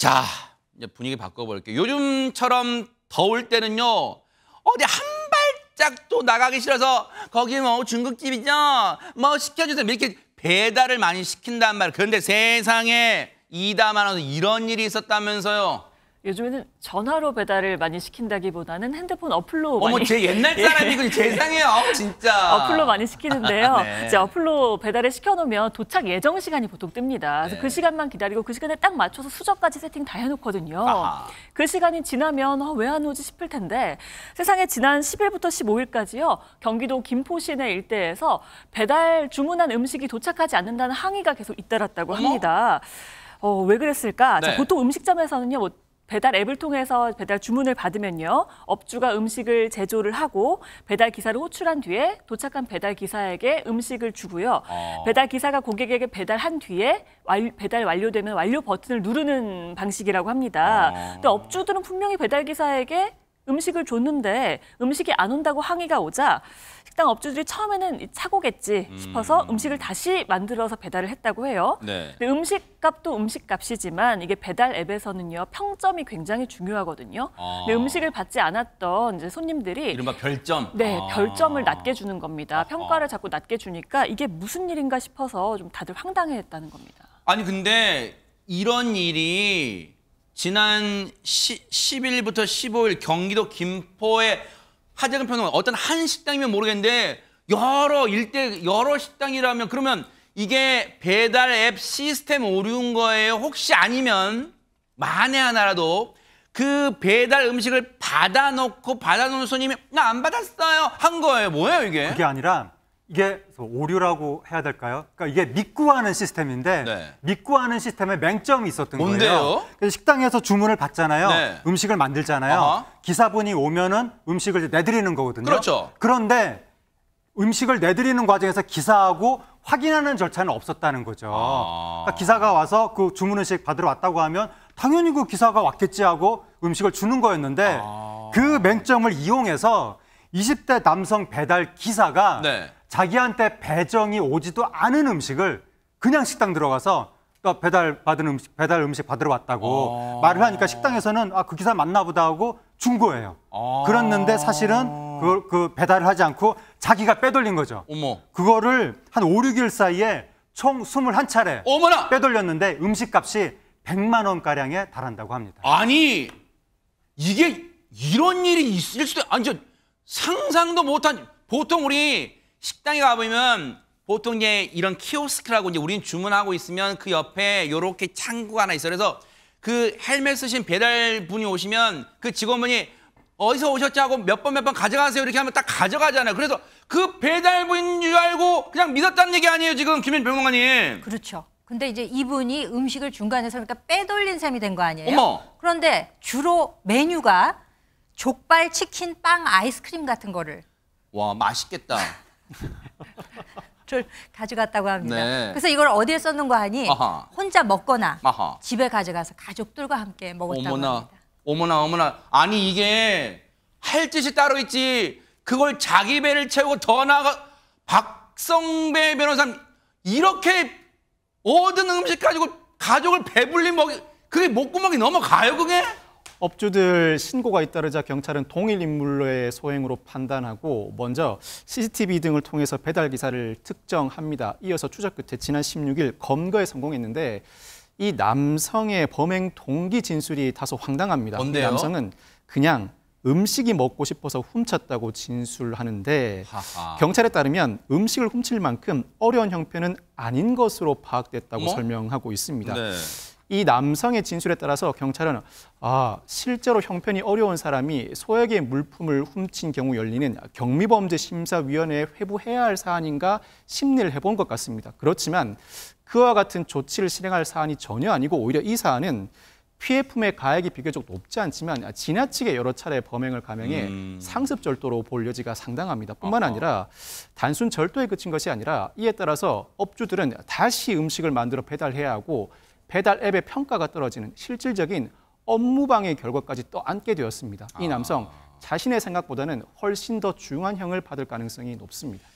자, 이제 분위기 바꿔볼게요. 요즘처럼 더울 때는요, 어디 한 발짝도 나가기 싫어서 거기 뭐 중국집이죠? 뭐 시켜주세요. 이렇게 배달을 많이 시킨단 말이에요. 그런데 세상에 이담하면서 이런 일이 있었다면서요. 요즘에는 전화로 배달을 많이 시킨다기보다는 핸드폰 어플로 어머, 많이 제 옛날 예. 사람이군요. 상에요 진짜. 어플로 많이 시키는데요. 네. 이제 어플로 배달을 시켜놓으면 도착 예정 시간이 보통 뜹니다. 그래서 네. 그 시간만 기다리고 그 시간에 딱 맞춰서 수저까지 세팅 다 해놓거든요. 아하. 그 시간이 지나면 어, 왜안 오지 싶을 텐데 세상에 지난 10일부터 15일까지요. 경기도 김포 시내 일대에서 배달 주문한 음식이 도착하지 않는다는 항의가 계속 잇따랐다고 합니다. 어, 왜 그랬을까? 네. 자, 보통 음식점에서는요, 뭐 배달 앱을 통해서 배달 주문을 받으면요. 업주가 음식을 제조를 하고 배달 기사를 호출한 뒤에 도착한 배달 기사에게 음식을 주고요. 어. 배달 기사가 고객에게 배달한 뒤에 배달 완료되면 완료 버튼을 누르는 방식이라고 합니다. 어. 근데 업주들은 분명히 배달 기사에게 음식을 줬는데 음식이 안 온다고 항의가 오자 식당 업주들이 처음에는 차고겠지 음. 싶어서 음. 식을 다시 만들어서 배달을 했다고 해요. 네. 음식값도 음식값이지만 이게 배달 앱에서는요 평점이 굉장히 중요하거든요. 아. 음식을 받지 않았던 이제 손님들이 이른바 별점. 네, 아. 별점을 낮게 주는 겁니다. 평가를 자꾸 낮게 주니까 이게 무슨 일인가 싶어서 좀 다들 황당해했다는 겁니다. 아니 근데 이런 일이 지난 시, 10일부터 15일 경기도 김포의 하재근 평론 어떤 한 식당이면 모르겠는데 여러 일대 여러 식당이라면 그러면 이게 배달 앱 시스템 오류인 거예요. 혹시 아니면 만에 하나라도 그 배달 음식을 받아놓고 받아놓은 손님이 나 안 받았어요 한 거예요. 뭐예요 이게? 그게 아니라 이게 오류라고 해야 될까요? 그러니까 이게 믿고 하는 시스템인데 네. 믿고 하는 시스템에 맹점이 있었던 뭔데요? 거예요. 그래서 식당에서 주문을 받잖아요. 네. 음식을 만들잖아요. 아하. 기사분이 오면은 음식을 내드리는 거거든요. 그렇죠. 그런데 음식을 내드리는 과정에서 기사하고 확인하는 절차는 없었다는 거죠. 아. 그러니까 기사가 와서 그 주문 음식 받으러 왔다고 하면 당연히 그 기사가 왔겠지 하고 음식을 주는 거였는데 아. 그 맹점을 이용해서 20대 남성 배달 기사가 네. 자기한테 배정이 오지도 않은 음식을 그냥 식당 들어가서 또 배달 받은 음식 배달 음식 받으러 왔다고 아 말을 하니까 식당에서는 아 그 기사 맞나 보다 하고 준 거예요. 아 어. 그랬는데 사실은 그, 그 배달을 하지 않고 자기가 빼돌린 거죠. 어머. 그거를 한 5, 6일 사이에 총 21차례 어머나! 빼돌렸는데 음식값이 100만 원가량에 달한다고 합니다. 아니 이게 이런 일이 있을 수도 아니 저 상상도 못한 보통 우리 식당에 가보면 보통 이제 이런 키오스크라고 이제 우리는 주문하고 있으면 그 옆에 이렇게 창구가 하나 있어요. 그래서 그 헬멧 쓰신 배달분이 오시면 그 직원분이 어디서 오셨지 하고 몇 번 몇 번 가져가세요 이렇게 하면 딱 가져가잖아요. 그래서 그배달분인줄 알고 그냥 믿었다는 얘기 아니에요 지금 김현 병원관님. 그렇죠. 근데 이제 이분이 음식을 중간에서 그러니까 빼돌린 셈이 된 거 아니에요? 어머. 그런데 주로 메뉴가 족발, 치킨, 빵, 아이스크림 같은 거를. 와 맛있겠다. 를 가져갔다고 합니다. 네. 그래서 이걸 어디에 썼는거 아니? 아하. 혼자 먹거나 아하. 집에 가져가서 가족들과 함께 먹었다고 어머나, 합니다. 어머나 어머나 아니 이게 할 짓이 따로 있지 그걸 자기 배를 채우고 더 나아가 박성배 변호사님 이렇게 얻은 음식 가지고 가족을 배불리 먹이 그게 목구멍이 넘어가요 그게? 업주들 신고가 잇따르자 경찰은 동일 인물의 로 소행으로 판단하고 먼저 CCTV 등을 통해서 배달 기사를 특정합니다. 이어서 추적 끝에 지난 16일 검거에 성공했는데 이 남성의 범행 동기 진술이 다소 황당합니다. 뭔데요? 남성은 그냥 음식이 먹고 싶어서 훔쳤다고 진술하는데 하하. 경찰에 따르면 음식을 훔칠 만큼 어려운 형편은 아닌 것으로 파악됐다고 뭐? 설명하고 있습니다. 네. 이 남성의 진술에 따라서 경찰은 아, 실제로 형편이 어려운 사람이 소액의 물품을 훔친 경우 열리는 경미범죄 심사위원회에 회부해야 할 사안인가 심리를 해본 것 같습니다. 그렇지만 그와 같은 조치를 실행할 사안이 전혀 아니고 오히려 이 사안은 피해품의 가액이 비교적 높지 않지만 지나치게 여러 차례 범행을 감행해 음. 상습 절도로 볼 여지가 상당합니다. 뿐만 아니라 단순 절도에 그친 것이 아니라 이에 따라서 업주들은 다시 음식을 만들어 배달해야 하고 배달 앱의 평가가 떨어지는 실질적인 업무방해 결과까지 또안게 되었습니다. 이 아. 남성 자신의 생각보다는 훨씬 더 중한 형을 받을 가능성이 높습니다.